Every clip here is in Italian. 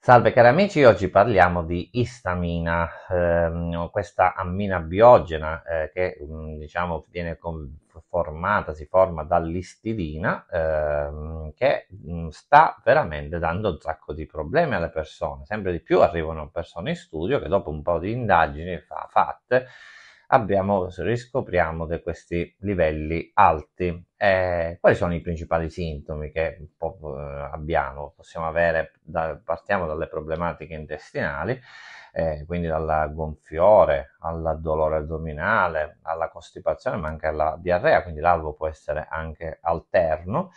Salve cari amici, oggi parliamo di istamina, ehm, questa ammina biogena eh, che mm, diciamo viene formata, si forma dall'istidina ehm, che mh, mm, sta veramente dando un sacco di problemi alle persone, sempre di più arrivano persone in studio che dopo un po' di indagini fa, fatte abbiamo, riscopriamo di questi livelli alti. Eh, quali sono i principali sintomi che po- eh, abbiamo? Possiamo avere, da, partiamo dalle problematiche intestinali, eh, quindi dal gonfiore, al dolore addominale, alla costipazione, ma anche alla diarrea, quindi l'alvo può essere anche alterno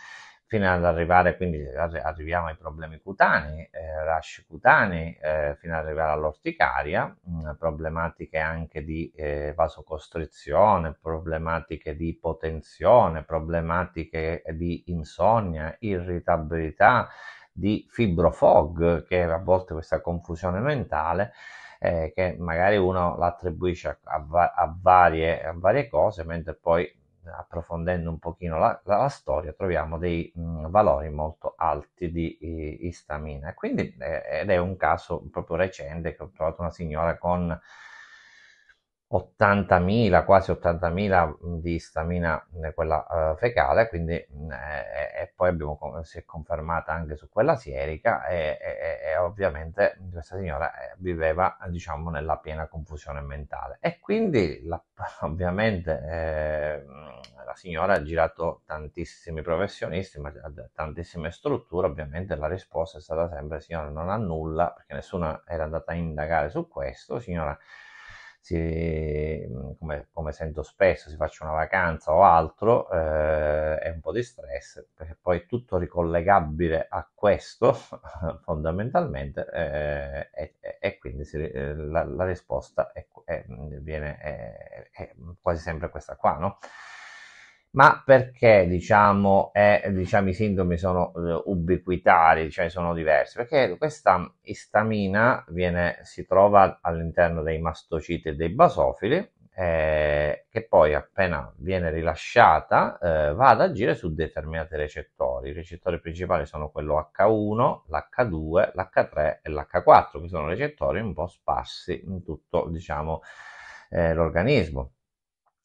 fino ad arrivare, quindi arriviamo ai problemi cutanei, eh, rash cutanei, eh, fino ad arrivare all'orticaria, mh, mm, problematiche anche di eh, vasocostrizione, problematiche di ipotensione, problematiche di insonnia, irritabilità, di fibrofog, che a volte questa confusione mentale, eh, che magari uno l'attribuisce a, a, a, varie, a varie cose, mentre poi approfondendo un pochino la, la, la storia, troviamo dei mh, valori molto alti di istamina. Quindi, eh, ed è un caso proprio recente che ho trovato una signora con 80.000, quasi 80.000 di stamina quella uh, fecale, quindi eh, e poi abbiamo, si è confermata anche su quella sierica e, e, e ovviamente questa signora eh, viveva diciamo nella piena confusione mentale e quindi la, ovviamente eh, la signora ha girato tantissimi professionisti, ma tantissime strutture, ovviamente la risposta è stata sempre signora non ha nulla perché nessuno era andata a indagare su questo, signora si, mm, come, come, sento spesso, si faccia una vacanza o altro, eh, è un po' di stress, perché poi è tutto ricollegabile a questo fondamentalmente eh, e, e, quindi si, eh, la, la, risposta è, è, viene, è, è quasi sempre questa qua, no? ma perché diciamo, è, diciamo, i sintomi sono uh, ubiquitari, cioè sono diversi? Perché questa istamina viene, si trova all'interno dei mastociti e dei basofili, eh, che poi appena viene rilasciata eh, va ad agire su determinati recettori. I recettori principali sono quello H1, l'H2, l'H3 e l'H4, che sono recettori un po' sparsi in tutto diciamo, eh, l'organismo.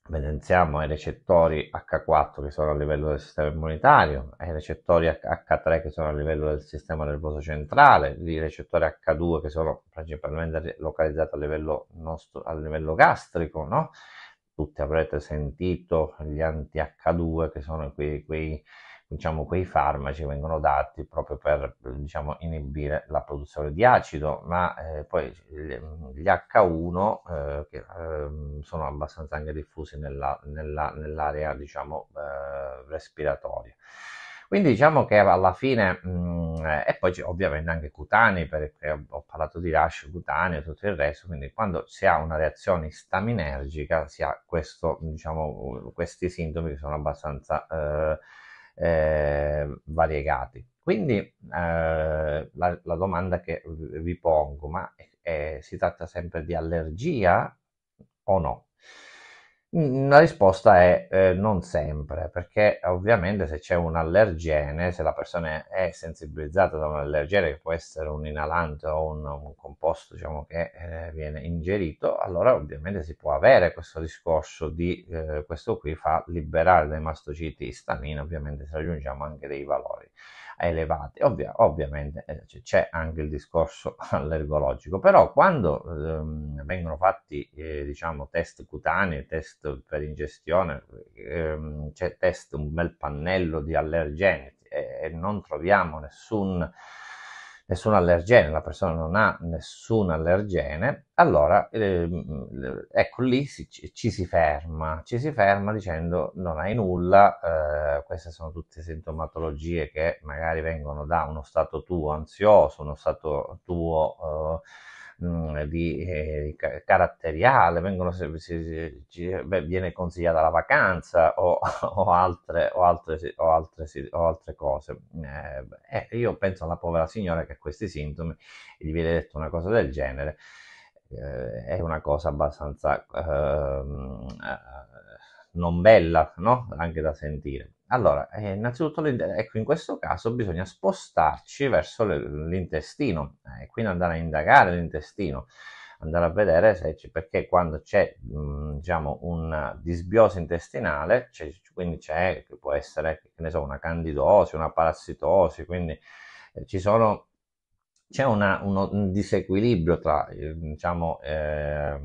Evidenziamo i recettori H4 che sono a livello del sistema immunitario, i recettori H3 che sono a livello del sistema nervoso centrale, i recettori H2 che sono principalmente localizzati a livello, nostro, a livello gastrico, no? Tutti avrete sentito gli anti-H2 che sono quei, quei diciamo, quei farmaci vengono dati proprio per diciamo, inibire la produzione di acido, ma eh, poi gli H1 eh, che eh, sono abbastanza anche diffusi nella, nella, nell'area diciamo, eh, respiratoria. Quindi diciamo che alla fine, mh, mm, eh, e poi ovviamente anche cutanei, perché ho parlato di rash cutaneo e tutto il resto, quindi quando si ha una reazione staminergica si ha questo, diciamo, questi sintomi che sono abbastanza eh, eh, variegati. Quindi eh, la, la, domanda che vi pongo, ma eh, si tratta sempre di allergia o no? La risposta è eh, non sempre, perché ovviamente se c'è un allergene, se la persona è sensibilizzata da un allergene, che può essere un inalante o un, un composto diciamo, che eh, viene ingerito, allora ovviamente si può avere questo discorso di eh, questo qui fa liberare dai mastociti istamina, ovviamente se raggiungiamo anche dei valori elevate. Ovvia, ovviamente eh, c'è anche il discorso allergologico, però quando ehm, vengono fatti eh, diciamo, test cutanei, test per ingestione, ehm, c'è test un bel pannello di allergeni eh, e non troviamo nessun nessun allergene, la persona non ha nessun allergene, allora eh, ecco lì si, ci si ferma, ci si ferma dicendo non hai nulla, eh, queste sono tutte sintomatologie che magari vengono da uno stato tuo ansioso, uno stato tuo eh, eh, di, eh, caratteriale, vengono, si, si, ci, beh, viene consigliata la vacanza o, o, altre, o, altre, o altre, altre, cose. Eh, eh, io penso alla povera signora che ha questi sintomi e gli viene detto una cosa del genere. Eh, è una cosa abbastanza ehm, eh, non bella, no? anche da sentire. Allora, eh, innanzitutto, ecco, in questo caso bisogna spostarci verso l'intestino e eh, quindi andare a indagare l'intestino, andare a vedere se c'è, perché quando c'è mh, mm, diciamo, una disbiosi intestinale, c'è, quindi c'è, può essere, che ne so, una candidosi, una parassitosi, quindi eh, ci sono c'è una, uno, un disequilibrio tra ehm, diciamo, eh,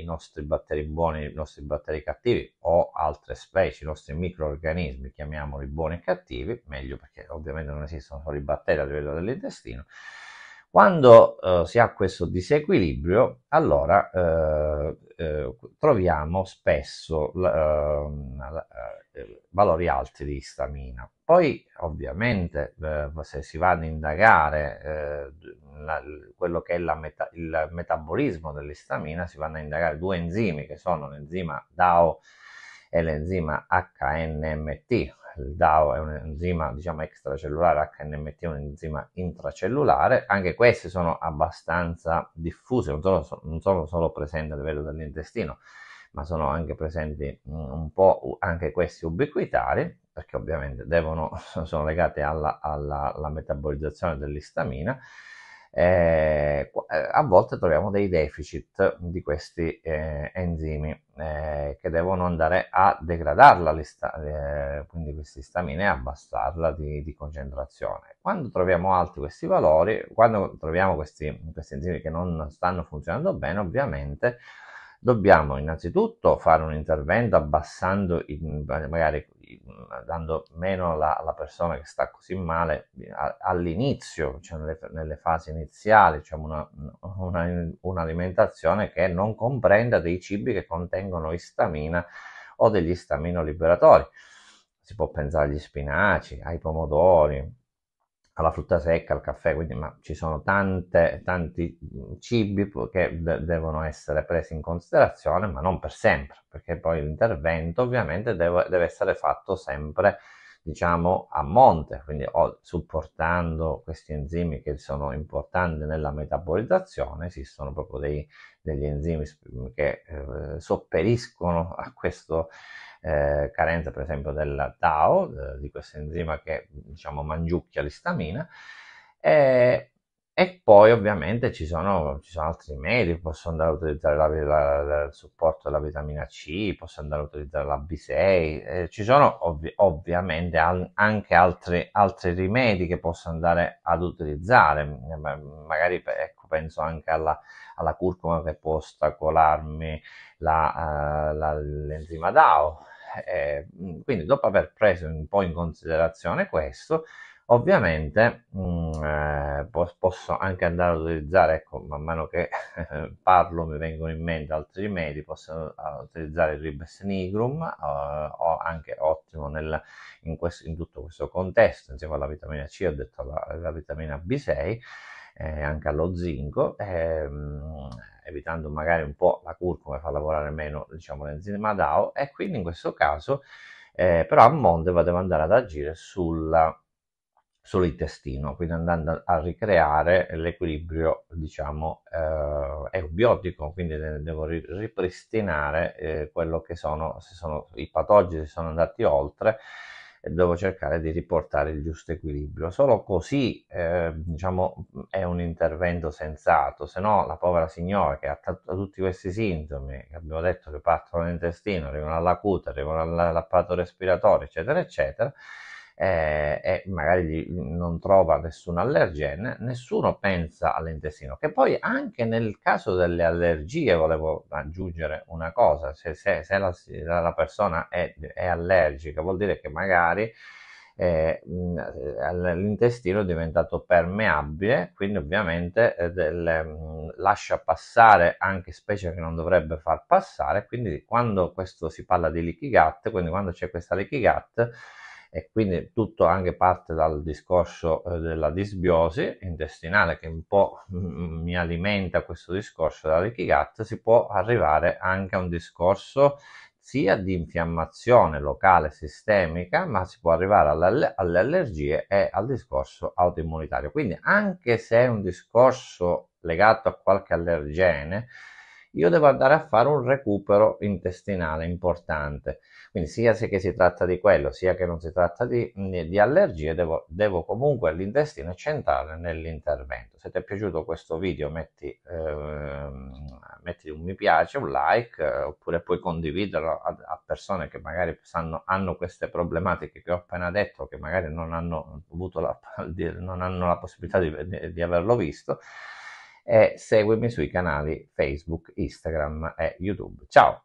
i nostri batteri buoni e i nostri batteri cattivi o altre specie, i nostri microorganismi, chiamiamoli buoni e cattivi, meglio perché ovviamente non esistono solo i batteri a livello dell'intestino, quando eh, si ha questo disequilibrio, allora eh, eh, troviamo spesso ehm, eh, valori alti di istamina. Poi ovviamente eh, se si va ad indagare eh, la, quello che è meta, il metabolismo dell'istamina, si vanno a indagare due enzimi che sono l'enzima DAO e l'enzima HNMT, il DAO è un enzima diciamo extracellulare, HNMT è un enzima intracellulare, anche questi sono abbastanza diffusi, non sono, non sono solo presenti a livello dell'intestino, ma sono anche presenti mm, un po' anche questi ubiquitari, perché ovviamente devono, sono legati alla, alla, alla metabolizzazione dell'istamina eh, eh, a volte troviamo dei deficit di questi eh, enzimi eh, che devono andare a degradarla, eh, quindi questa istamina e abbassarla di, di, concentrazione. Quando troviamo alti questi valori, quando troviamo questi, questi enzimi che non stanno funzionando bene, ovviamente dobbiamo innanzitutto fare un intervento abbassando in, magari dando meno alla, alla, persona che sta così male all'inizio, cioè nelle, nelle fasi iniziali, cioè una, una, un'alimentazione che non comprenda dei cibi che contengono istamina o degli istaminoliberatori. Si può pensare agli spinaci, ai pomodori, alla frutta secca, al caffè, quindi ma ci sono tante, tanti mm, cibi che de- devono essere presi in considerazione, ma non per sempre, perché poi l'intervento ovviamente deve, deve essere fatto sempre diciamo a monte, quindi o, supportando questi enzimi che sono importanti nella metabolizzazione, esistono proprio dei, degli enzimi che eh, sopperiscono a questo eh, carenza per esempio del DAO, eh, di questo enzima che diciamo mangiucchia l'istamina, e, e poi ovviamente ci sono, ci sono, altri medi, posso andare a utilizzare la, la, la, il supporto della vitamina C, posso andare a utilizzare la B6, eh, ci sono ovvi, ovviamente al, anche altri, altri, rimedi che posso andare ad utilizzare, magari ecco, penso anche alla, alla curcuma che può ostacolarmi eh, l'enzima DAO, eh, mm, quindi dopo aver preso un po' in considerazione questo, ovviamente mh, mm, eh, posso anche andare ad utilizzare, ecco, man mano che parlo mi vengono in mente altri rimedi, posso ah, utilizzare il ribes nigrum, uh, o anche ottimo nel, in, questo, in, tutto questo contesto, insieme alla vitamina C, ho detto la, la vitamina B6, eh, anche allo zinco, ehm, evitando magari un po' la curcuma e far lavorare meno diciamo, l'enzima DAO e quindi in questo caso eh, però a monte vado andare ad agire sulla, sull'intestino, quindi andando a ricreare l'equilibrio diciamo eh, eubiotico, quindi devo ripristinare eh, quello che sono, se sono i patogeni, se sono andati oltre e devo cercare di riportare il giusto equilibrio. Solo così eh, diciamo, è un intervento sensato, se no la povera signora che ha t- tutti questi sintomi che abbiamo detto che partono dall'intestino, arrivano alla cute, arrivano all'apparato respiratorio, eccetera, eccetera, eh, e magari non trova nessun allergene, nessuno pensa all'intestino, che poi anche nel caso delle allergie volevo aggiungere una cosa, se, se, se la, la, persona è, è allergica vuol dire che magari eh, eh l'intestino è diventato permeabile, quindi ovviamente eh, del, lascia passare anche specie che non dovrebbe far passare, quindi quando questo si parla di leaky gut, quindi quando c'è questa leaky gut, e quindi tutto anche parte dal discorso eh, della disbiosi intestinale che un po' mm, mm, mi alimenta questo discorso della Likigat, si può arrivare anche a un discorso sia di infiammazione locale sistemica, ma si può arrivare alle, alle allergie e al discorso autoimmunitario. Quindi anche se è un discorso legato a qualche allergene, io devo andare a fare un recupero intestinale importante. Quindi sia che si tratta di quello, sia che non si tratta di, di allergie, devo, devo, comunque l'intestino centrale nell'intervento. Se ti è piaciuto questo video metti, eh, metti un mi piace, un like, eh, oppure puoi condividerlo a, a persone che magari sanno, hanno queste problematiche che ho appena detto, che magari non hanno, la, non hanno la possibilità di, di averlo visto e seguimi sui canali Facebook, Instagram e YouTube. Ciao!